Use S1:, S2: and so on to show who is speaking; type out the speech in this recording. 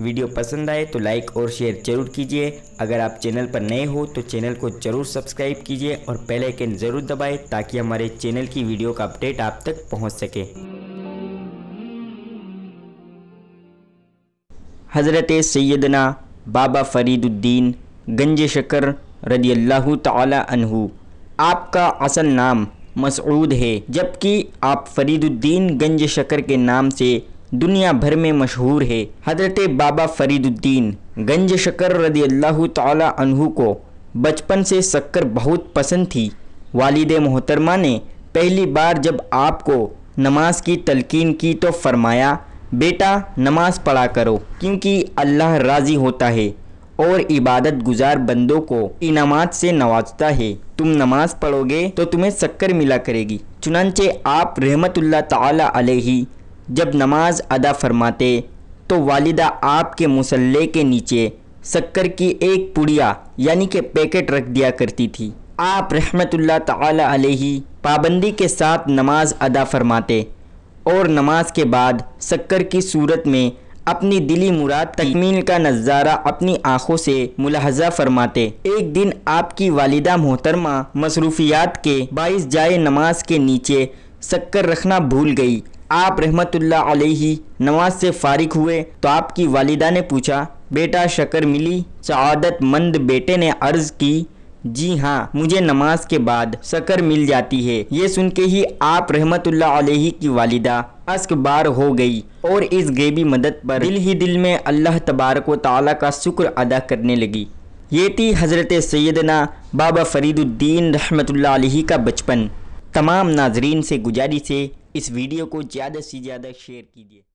S1: video पसंद आए तो लाइक और शेयर जरूर कीजिए अगर आप चैनल पर नए हो तो चैनल को जरूर सब्सक्राइब कीजिए और पहले आइकन जरूर दबाएं ताकि हमारे चैनल की वीडियो का अपडेट आप तक पहुंच सके हज़रत सैदना बाबा फरीदुद्दीन गंज शकर रदी अल्लाह तहु आपका असल नाम मसऊद है जबकि आप फरीदुद्दीन गंज शकर के नाम से दुनिया भर में मशहूर है हजरत बाबा फरीदुद्दीन गंज शकर रदी अल्लाह तहु को बचपन से शक्कर बहुत पसंद थी वालिद मोहतरमा ने पहली बार जब आपको नमाज की तलकिन की तो फरमाया बेटा नमाज पढ़ा करो क्योंकि अल्लाह राज़ी होता है और इबादत गुजार बंदों को इनामात से नवाजता है तुम नमाज पढ़ोगे तो तुम्हें शक्कर मिला करेगी चुनानचे आप रहमतुल्ला ताला अलैहि जब नमाज अदा फरमाते तो वालिदा आपके मुसल्ले के नीचे शक्कर की एक पुड़िया यानी कि पैकेट रख दिया करती थी आप रहमतुल्लाह ताला अलैहि पाबंदी के साथ नमाज अदा फरमाते और नमाज के बाद शक्कर की सूरत में अपनी दिली मुराद तकमील का नज़ारा अपनी आँखों से मुलाहजा फरमाते एक दिन आपकी वालिदा मोहतरमा मसरूफियात के बाईस जाए नमाज के नीचे शक्कर रखना भूल गई आप रहमतुल्ला अलैहि नमाज से फारिग हुए तो आपकी वालिदा ने पूछा बेटा शकर मिली सआदतमंद बेटे ने अर्ज़ की जी हाँ मुझे नमाज के बाद शकर मिल जाती है ये सुन के ही आप रहमतुल्ला अलैहि की वालिदा अस्क बार हो गई और इस गेबी मदद पर दिल ही दिल में अल्लाह तबारक व ताली का शुक्र अदा करने लगी ये थी हज़रत सैदना बाबा फरीदुद्दीन रहमतुल्ला अलैहि का बचपन तमाम नाजरीन से गुजारिश है इस वीडियो को ज़्यादा से ज़्यादा शेयर कीजिए